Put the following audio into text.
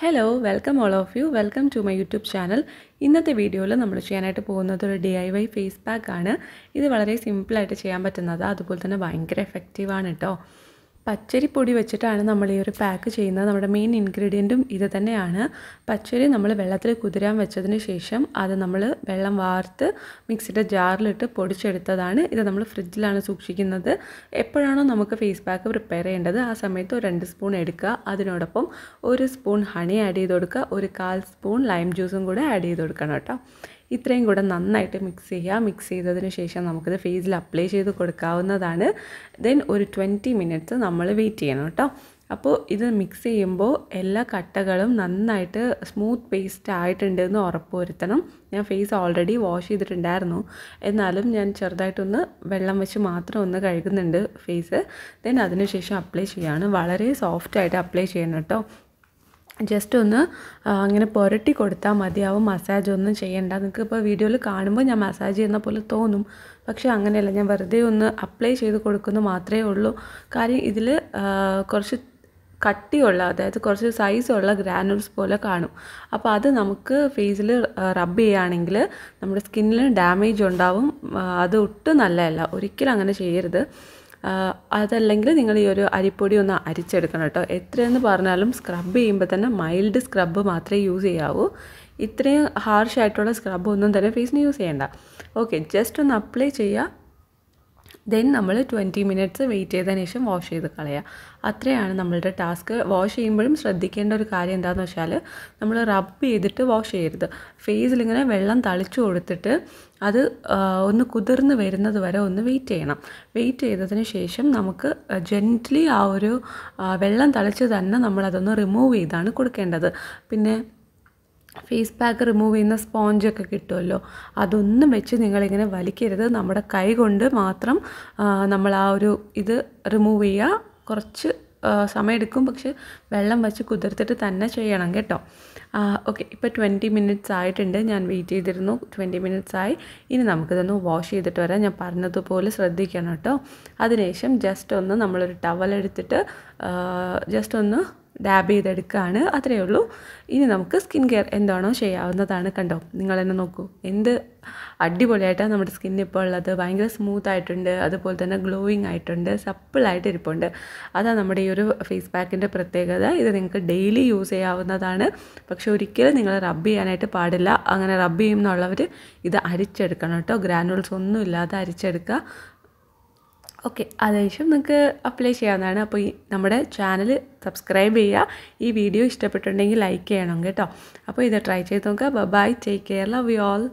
hello welcome all of you welcome to my YouTube channel ഇന്നത്തെ വീഡിയോയിൽ നമ്മൾ ചെയ്യാനായിട്ട് പോകുന്നത് ഒരു D I Y face pack ആണ് ഇത് വളരെ സിമ്പിളായിട്ട് ചെയ്യാൻ പറ്റുന്നത് അതുപോലെ തന്നെ ഭയങ്കര എഫക്റ്റീവാണ് കേട്ടോ പച്ചരിപ്പൊടി വെച്ചിട്ടാണ് നമ്മൾ ഈ ഒരു പാക്ക് ചെയ്യുന്നത് നമ്മുടെ മെയിൻ ഇൻഗ്രീഡിയൻറ്റും ഇത് തന്നെയാണ് പച്ചരി നമ്മൾ വെള്ളത്തിൽ കുതിരാൻ വെച്ചതിന് ശേഷം അത് നമ്മൾ വെള്ളം വാർത്ത് മിക്സിയുടെ ജാറിലിട്ട് പൊടിച്ചെടുത്തതാണ് ഇത് നമ്മൾ ഫ്രിഡ്ജിലാണ് സൂക്ഷിക്കുന്നത് എപ്പോഴാണോ നമുക്ക് ഫേസ് പാക്ക് പ്രിപ്പയർ ചെയ്യേണ്ടത് ആ സമയത്ത് ഒരു രണ്ട് സ്പൂൺ എടുക്കുക അതിനോടൊപ്പം ഒരു സ്പൂൺ ഹണി ആഡ് ചെയ്ത് കൊടുക്കുക ഒരു കാൽ സ്പൂൺ ലൈം ജ്യൂസും കൂടെ ആഡ് ചെയ്ത് കൊടുക്കണം കേട്ടോ ഇത്രയും കൂടെ നന്നായിട്ട് മിക്സ് ചെയ്യുക മിക്സ് ചെയ്തതിന് ശേഷം നമുക്കിത് ഫേസിൽ അപ്ലൈ ചെയ്ത് കൊടുക്കാവുന്നതാണ് ദെൻ ഒരു ട്വൻറ്റി മിനിറ്റ്സ് നമ്മൾ വെയിറ്റ് ചെയ്യണം കേട്ടോ അപ്പോൾ ഇത് മിക്സ് ചെയ്യുമ്പോൾ എല്ലാ കട്ടകളും നന്നായിട്ട് സ്മൂത്ത് പേസ്റ്റ് ആയിട്ടുണ്ട് എന്ന് ഉറപ്പ് വരുത്തണം ഞാൻ ഫേസ് ഓൾറെഡി വാഷ് ചെയ്തിട്ടുണ്ടായിരുന്നു എന്നാലും ഞാൻ ചെറുതായിട്ടൊന്ന് വെള്ളം വെച്ച് മാത്രം ഒന്ന് കഴുകുന്നുണ്ട് ഫേസ് ദെൻ അതിനുശേഷം അപ്ലൈ ചെയ്യുകയാണ് വളരെ സോഫ്റ്റായിട്ട് അപ്ലൈ ചെയ്യണം കേട്ടോ ജസ്റ്റ് ഒന്ന് അങ്ങനെ പുരട്ടി കൊടുത്താൽ മതിയാവും മസാജ് ഒന്നും ചെയ്യേണ്ട നിങ്ങൾക്ക് ഇപ്പോൾ വീഡിയോയിൽ കാണുമ്പോൾ ഞാൻ മസാജ് ചെയ്യുന്ന പോലെ തോന്നും പക്ഷേ അങ്ങനെയല്ല ഞാൻ വെറുതെ ഒന്ന് അപ്ലൈ ചെയ്ത് കൊടുക്കുന്നു മാത്രമേ ഉള്ളൂ കാര്യം ഇതിൽ കുറച്ച് കട്ടിയുള്ള അതായത് കുറച്ച് സൈസുള്ള ഗ്രാനുൾസ് പോലെ കാണും അപ്പോൾ അത് നമുക്ക് ഫേസിൽ റബ്ബ് ചെയ്യുകയാണെങ്കിൽ നമ്മുടെ സ്കിന്നിൽ ഡാമേജ് ഉണ്ടാവും അത് ഒട്ടും നല്ലതല്ല ഒരിക്കലും അങ്ങനെ ചെയ്യരുത് അതല്ലെങ്കിൽ നിങ്ങൾ ഈ ഒരു അരിപ്പൊടി ഒന്ന് അരിച്ചെടുക്കണം കേട്ടോ എത്രയെന്ന് പറഞ്ഞാലും സ്ക്രബ് ചെയ്യുമ്പോൾ തന്നെ മൈൽഡ് സ്ക്രബ് മാത്രമേ യൂസ് ചെയ്യാവൂ ഇത്രയും ഹാർഷ് സ്ക്രബ് ഒന്നും തന്നെ ഫേസിന് യൂസ് ചെയ്യണ്ട ഓക്കെ ജസ്റ്റ് ഒന്ന് അപ്ലൈ ചെയ്യുക ദെൻ നമ്മൾ ട്വൻറ്റി മിനിറ്റ്സ് വെയിറ്റ് ചെയ്തതിന് ശേഷം വാഷ് ചെയ്ത് കളയുക അത്രയാണ് നമ്മളുടെ ടാസ്ക് വാഷ് ചെയ്യുമ്പോഴും ശ്രദ്ധിക്കേണ്ട ഒരു കാര്യം എന്താണെന്ന് വെച്ചാൽ നമ്മൾ റബ്ബ് ചെയ്തിട്ട് വാഷ് ചെയ്യരുത് ഫേസിലിങ്ങനെ വെള്ളം തളിച്ചു കൊടുത്തിട്ട് അത് ഒന്ന് കുതിർന്ന് വരുന്നത് വരെ ഒന്ന് വെയിറ്റ് ചെയ്യണം വെയിറ്റ് ചെയ്തതിന് ശേഷം നമുക്ക് ജെൻറ്റ്ലി ആ ഒരു വെള്ളം തളിച്ച് തന്നെ നമ്മളതൊന്ന് റിമൂവ് ചെയ്താണ് കൊടുക്കേണ്ടത് പിന്നെ ഫേസ് പാക്ക് റിമൂവ് ചെയ്യുന്ന സ്പോഞ്ചൊക്കെ കിട്ടുമല്ലോ അതൊന്നും വെച്ച് നിങ്ങളിങ്ങനെ വലിക്കരുത് നമ്മുടെ കൈ കൊണ്ട് മാത്രം നമ്മൾ ആ ഒരു ഇത് റിമൂവ് ചെയ്യുക കുറച്ച് സമയമെടുക്കും പക്ഷെ വെള്ളം വെച്ച് കുതിർത്തിട്ട് തന്നെ ചെയ്യണം കേട്ടോ ഓക്കെ ഇപ്പോൾ ട്വൻറ്റി മിനിറ്റ്സ് ആയിട്ടുണ്ട് ഞാൻ വെയിറ്റ് ചെയ്തിരുന്നു ട്വൻറ്റി മിനിറ്റ്സ് ആയി ഇനി നമുക്കിതൊന്ന് വാഷ് ചെയ്തിട്ട് വരാം ഞാൻ പറഞ്ഞതുപോലെ ശ്രദ്ധിക്കണം കേട്ടോ അതിനുശേഷം ജസ്റ്റ് ഒന്ന് നമ്മളൊരു ടവൽ എടുത്തിട്ട് ജസ്റ്റ് ഒന്ന് ഡാബ് ചെയ്തെടുക്കുകയാണ് അത്രയേ ഉള്ളൂ ഇനി നമുക്ക് സ്കിൻ കെയർ എന്താണോ ചെയ്യാവുന്നതാണ് കണ്ടോ നിങ്ങൾ തന്നെ നോക്കൂ എന്ത് അടിപൊളിയായിട്ടാണ് നമ്മുടെ സ്കിൻ ഇപ്പോൾ ഉള്ളത് ഭയങ്കര സ്മൂത്ത് ആയിട്ടുണ്ട് അതുപോലെ തന്നെ ഗ്ലോയിങ് ആയിട്ടുണ്ട് സപ്പിളായിട്ട് ഇരിപ്പുണ്ട് അതാണ് നമ്മുടെ ഈ ഒരു ഫേസ് പാക്കിൻ്റെ പ്രത്യേകത ഇത് നിങ്ങൾക്ക് ഡെയിലി യൂസ് ചെയ്യാവുന്നതാണ് പക്ഷേ ഒരിക്കലും നിങ്ങൾ റബ്ബ് ചെയ്യാനായിട്ട് പാടില്ല അങ്ങനെ റബ്ബ് ചെയ്യുന്നുള്ളവർ ഇത് അരിച്ചെടുക്കണം കേട്ടോ ഗ്രാനുൾസ് ഒന്നും ഇല്ലാതെ അരിച്ചെടുക്കുക ഓക്കെ അതേശം നിങ്ങൾക്ക് അപ്ലൈ ചെയ്യാവുന്നതാണ് അപ്പോൾ ഈ നമ്മുടെ ചാനൽ സബ്സ്ക്രൈബ് ചെയ്യുക ഈ വീഡിയോ ഇഷ്ടപ്പെട്ടിട്ടുണ്ടെങ്കിൽ ലൈക്ക് ചെയ്യണം കേട്ടോ അപ്പോൾ ഇത് ട്രൈ ചെയ്ത് നോക്കുക bye take care love you all